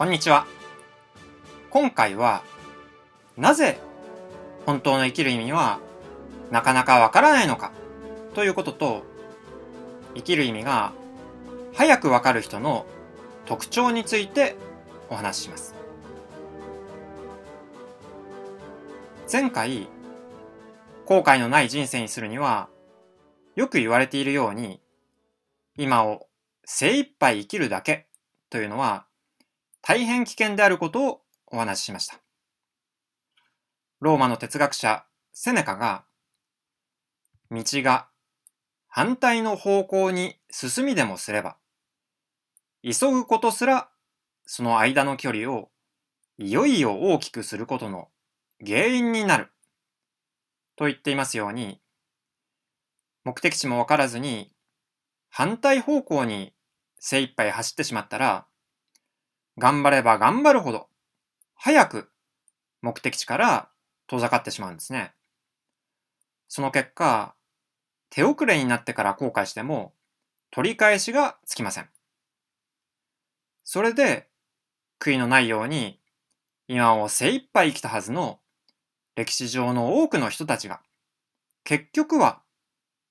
こんにちは。今回は、なぜ本当の生きる意味はなかなかわからないのかということと、生きる意味が早くわかる人の特徴についてお話しします。前回、後悔のない人生にするには、よく言われているように、今を精一杯生きるだけというのは大変危険であることをお話ししました。ローマの哲学者セネカが、道が反対の方向に進みでもすれば、急ぐことすらその間の距離をいよいよ大きくすることの原因になる。と言っていますように、目的地もわからずに反対方向に精一杯走ってしまったら、頑張れば頑張るほど、早く目的地から遠ざかってしまうんですね。その結果、手遅れになってから後悔しても、取り返しがつきません。それで、悔いのないように、今を精一杯生きたはずの歴史上の多くの人たちが、結局は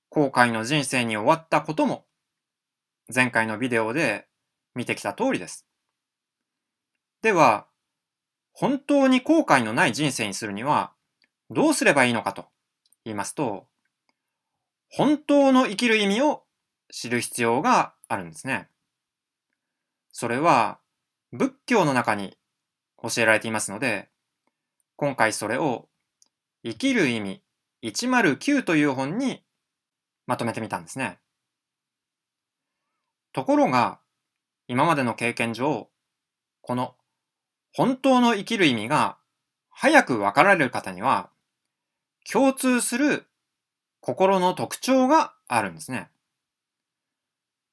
後悔の人生に終わったことも、前回のビデオで見てきた通りです。では、本当に後悔のない人生にするには、どうすればいいのかと言いますと、本当の生きる意味を知る必要があるんですね。それは、仏教の中に教えられていますので、今回それを、生きる意味109という本にまとめてみたんですね。ところが、今までの経験上、この本当の生きる意味が早く分かられる方には、共通する心の特徴があるんですね。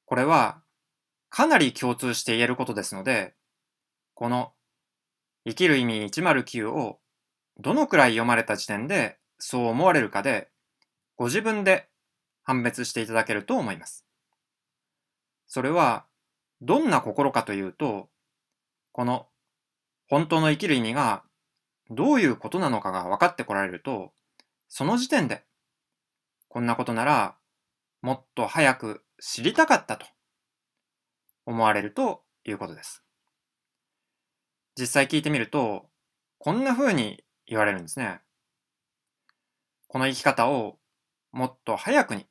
これはかなり共通して言えることですので、この生きる意味109をどのくらい読まれた時点でそう思われるかで、ご自分で判別していただけると思います。それは、どんな心かというと、この本当の生きる意味がどういうことなのかが分かってこられると、その時点で、こんなことならもっと早く知りたかったと思われるということです。実際聞いてみると、こんな風に言われるんですね。この生き方をもっと早くに、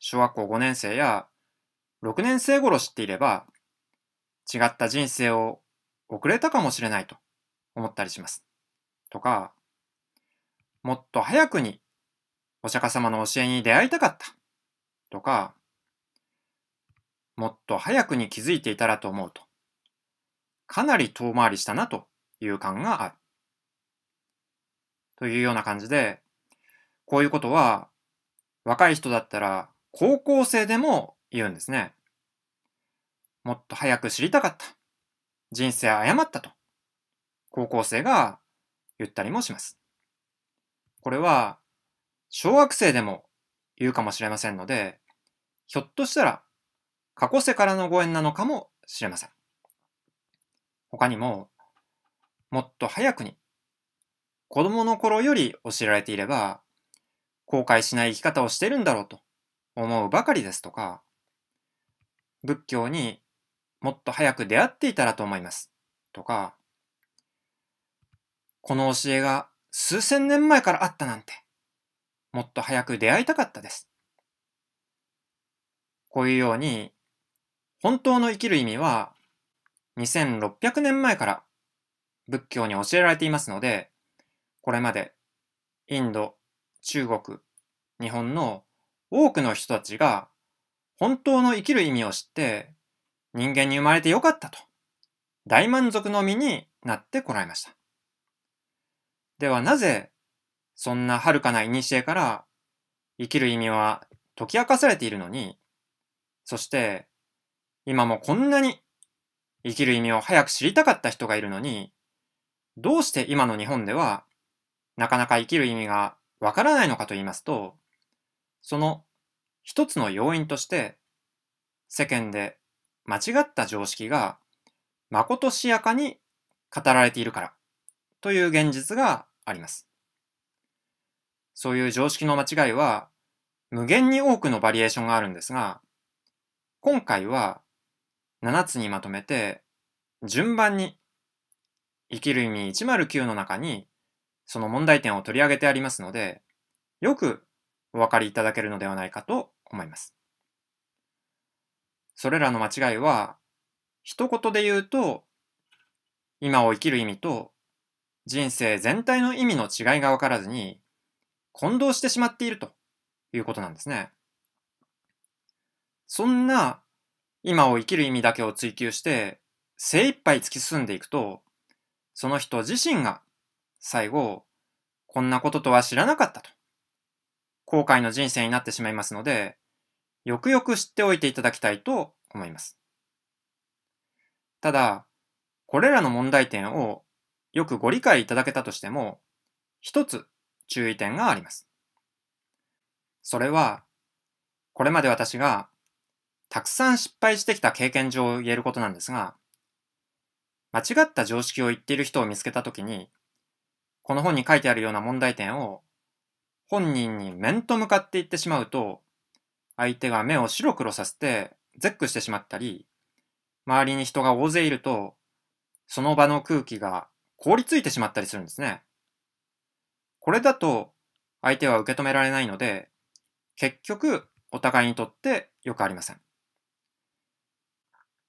小学校5年生や6年生頃知っていれば、違った人生を遅れたかもしれないと思ったりします。とか、もっと早くにお釈迦様の教えに出会いたかった。とか、もっと早くに気づいていたらと思うと、かなり遠回りしたなという感がある。というような感じで、こういうことは若い人だったら高校生でも言うんですね。もっと早く知りたかった。人生誤ったと、高校生が言ったりもします。これは、小学生でも言うかもしれませんので、ひょっとしたら過去世からのご縁なのかもしれません。他にも、もっと早くに、子供の頃より教えられていれば、後悔しない生き方をしてるんだろうと思うばかりですとか、仏教にもっと早く出会っていたらと思います。とか、この教えが数千年前からあったなんて、もっと早く出会いたかったです。こういうように、本当の生きる意味は、2600年前から仏教に教えられていますので、これまでインド、中国、日本の多くの人たちが本当の生きる意味を知って人間に生まれてよかったと、大満足の身になってこられました。ではなぜ、そんな遥かな古から生きる意味は解き明かされているのに、そして今もこんなに生きる意味を早く知りたかった人がいるのに、どうして今の日本ではなかなか生きる意味がわからないのかと言いますと、その一つの要因として世間で間違った常識がまことしやかに語られているからという現実があります。そういう常識の間違いは無限に多くのバリエーションがあるんですが、今回は7つにまとめて順番に生きる意味109の中にその問題点を取り上げてありますので、よくお分かりいただけるのではないかと思います。それらの間違いは、一言で言うと、今を生きる意味と、人生全体の意味の違いが分からずに、混同してしまっているということなんですね。そんな、今を生きる意味だけを追求して、精一杯突き進んでいくと、その人自身が、最後、こんなこととは知らなかったと、後悔の人生になってしまいますので、よくよく知っておいていただきたいと思います。ただ、これらの問題点をよくご理解いただけたとしても、一つ注意点があります。それは、これまで私がたくさん失敗してきた経験上言えることなんですが、間違った常識を言っている人を見つけたときに、この本に書いてあるような問題点を本人に面と向かって言ってしまうと、相手が目を白黒させて絶句してしまったり、周りに人が大勢いると、その場の空気が凍りついてしまったりするんですね。これだと相手は受け止められないので、結局お互いにとってよくありません。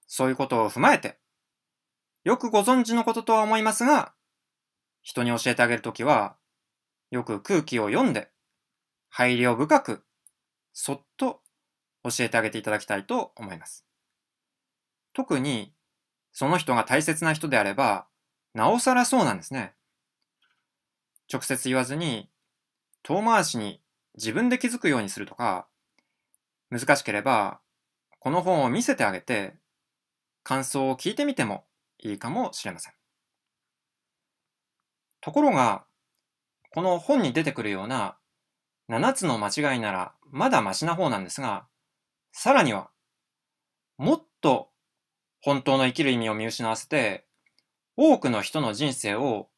そういうことを踏まえて、よくご存知のこととは思いますが、人に教えてあげるときは、よく空気を読んで、配慮深くそっと教えてあげていただきたいと思います。特に、その人が大切な人であれば、なおさらそうなんですね。直接言わずに、遠回しに自分で気づくようにするとか、難しければ、この本を見せてあげて、感想を聞いてみてもいいかもしれません。ところが、この本に出てくるような7つの間違いならまだマシな方なんですが、さらには、もっと本当の生きる意味を見失わせて、多くの人の人生を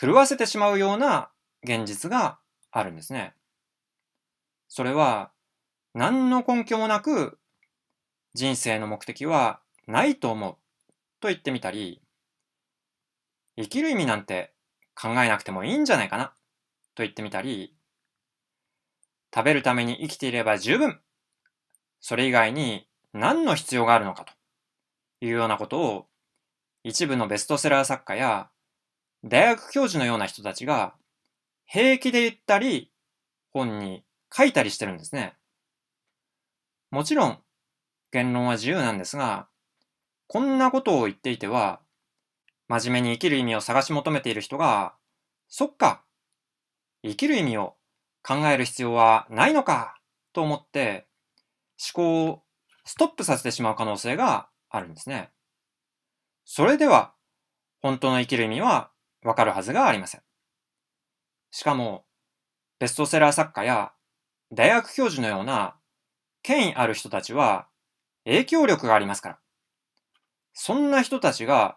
狂わせてしまうような現実があるんですね。それは、何の根拠もなく、人生の目的はないと思うと言ってみたり、生きる意味なんて考えなくてもいいんじゃないかなと言ってみたり、食べるために生きていれば十分。それ以外に何の必要があるのかというようなことを一部のベストセラー作家や大学教授のような人たちが平気で言ったり本に書いたりしてるんですね。もちろん言論は自由なんですがこんなことを言っていては真面目に生きる意味を探し求めている人がそっか生きる意味を考える必要はないのかと思って思考をストップさせてしまう可能性があるんですね。それでは本当の生きる意味はわかるはずがありません。しかもベストセラー作家や大学教授のような権威ある人たちは影響力がありますから。そんな人たちが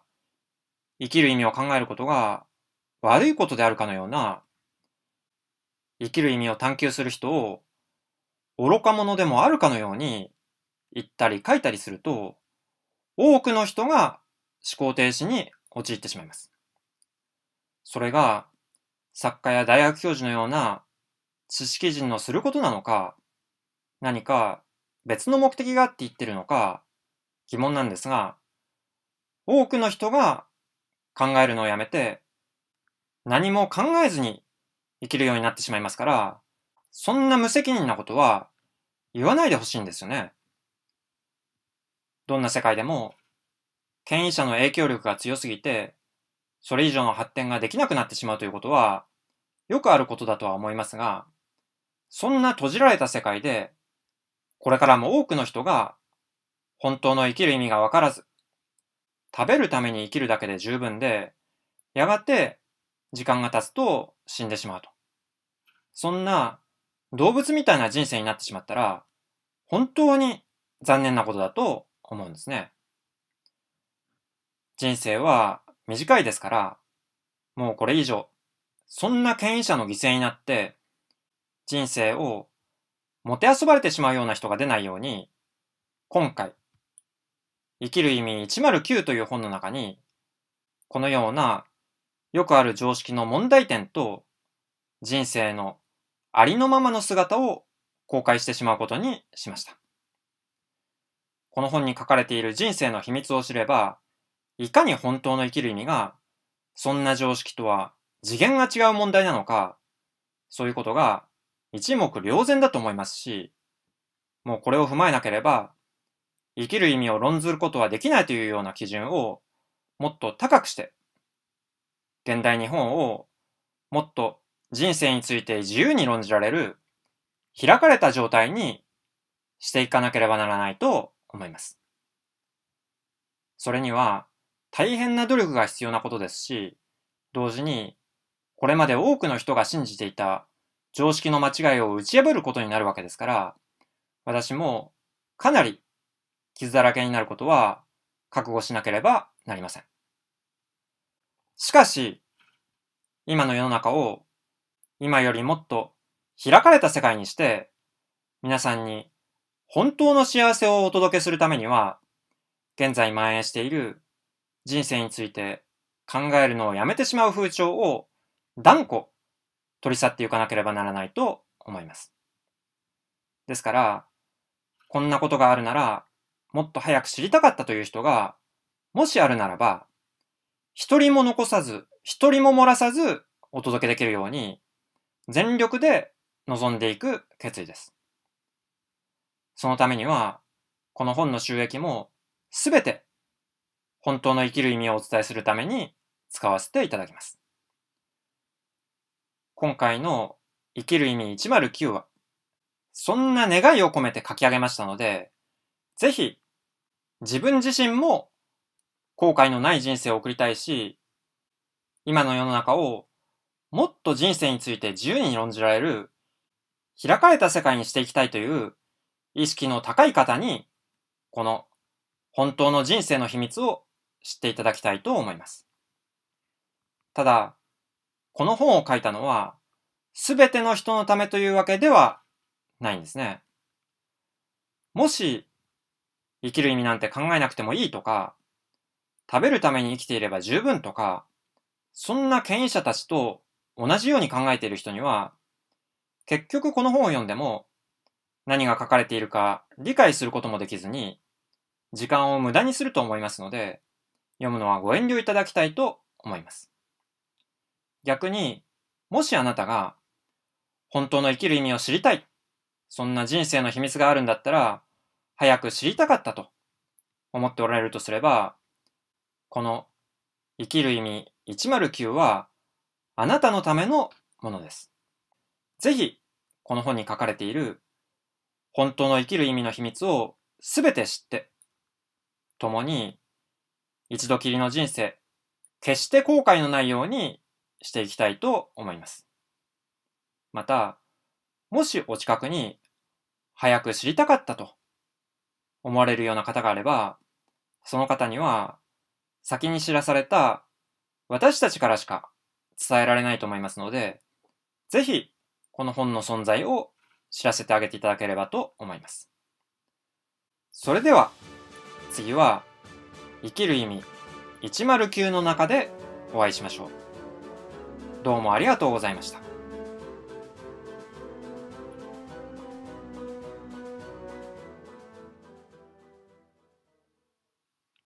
生きる意味を考えることが悪いことであるかのような生きる意味を探求する人を、愚か者でもあるかのように言ったり書いたりすると、多くの人が思考停止に陥ってしまいます。それが、作家や大学教授のような知識人のすることなのか、何か別の目的があって言ってるのか、疑問なんですが、多くの人が考えるのをやめて、何も考えずに生きるようになってしまいますから、そんな無責任なことは言わないでほしいんですよね。どんな世界でも、権威者の影響力が強すぎて、それ以上の発展ができなくなってしまうということは、よくあることだとは思いますが、そんな閉じられた世界で、これからも多くの人が、本当の生きる意味がわからず、食べるために生きるだけで十分で、やがて時間が経つと死んでしまうと。そんな動物みたいな人生になってしまったら、本当に残念なことだと思うんですね。人生は短いですから、もうこれ以上、そんな権威者の犠牲になって、人生をもてあそばれてしまうような人が出ないように、今回、生きる意味109という本の中に、このようなよくある常識の問題点と人生のありのままの姿を公開してしまうことにしました。この本に書かれている人生の秘密を知れば、いかに本当の生きる意味が、そんな常識とは次元が違う問題なのか、そういうことが一目瞭然だと思いますし、もうこれを踏まえなければ、生きる意味を論ずることはできないというような基準をもっと高くして現代日本をもっと人生について自由に論じられる開かれた状態にしていかなければならないと思います。それには大変な努力が必要なことですし、同時にこれまで多くの人が信じていた常識の間違いを打ち破ることになるわけですから、私もかなり傷だらけになることは覚悟しなければなりません。しかし、今の世の中を今よりもっと開かれた世界にして、皆さんに本当の幸せをお届けするためには、現在蔓延している人生について考えるのをやめてしまう風潮を断固取り去っていかなければならないと思います。ですから、こんなことがあるなら、もっと早く知りたかったという人が、もしあるならば、一人も残さず、一人も漏らさずお届けできるように、全力で臨んでいく決意です。そのためには、この本の収益もすべて本当の生きる意味をお伝えするために使わせていただきます。今回の生きる意味109は、そんな願いを込めて書き上げましたので、ぜひ自分自身も後悔のない人生を送りたいし、今の世の中をもっと人生について自由に論じられる、開かれた世界にしていきたいという意識の高い方に、この本当の人生の秘密を知っていただきたいと思います。ただ、この本を書いたのは、すべての人のためというわけではないんですね。もし、生きる意味なんて考えなくてもいいとか、食べるために生きていれば十分とか、そんな権威者たちと同じように考えている人には、結局この本を読んでも何が書かれているか理解することもできずに、時間を無駄にすると思いますので、読むのはご遠慮いただきたいと思います。逆に、もしあなたが、本当の生きる意味を知りたい、そんな人生の秘密があるんだったら、早く知りたかったと思っておられるとすれば、この生きる意味109は、あなたのためのものです。ぜひ、この本に書かれている、本当の生きる意味の秘密をすべて知って、共に、一度きりの人生、決して後悔のないようにしていきたいと思います。また、もしお近くに、早く知りたかったと思われるような方があれば、その方には先に知らされた私たちからしか伝えられないと思いますので、ぜひこの本の存在を知らせてあげていただければと思います。それでは次は生きる意味109の中でお会いしましょう。どうもありがとうございました。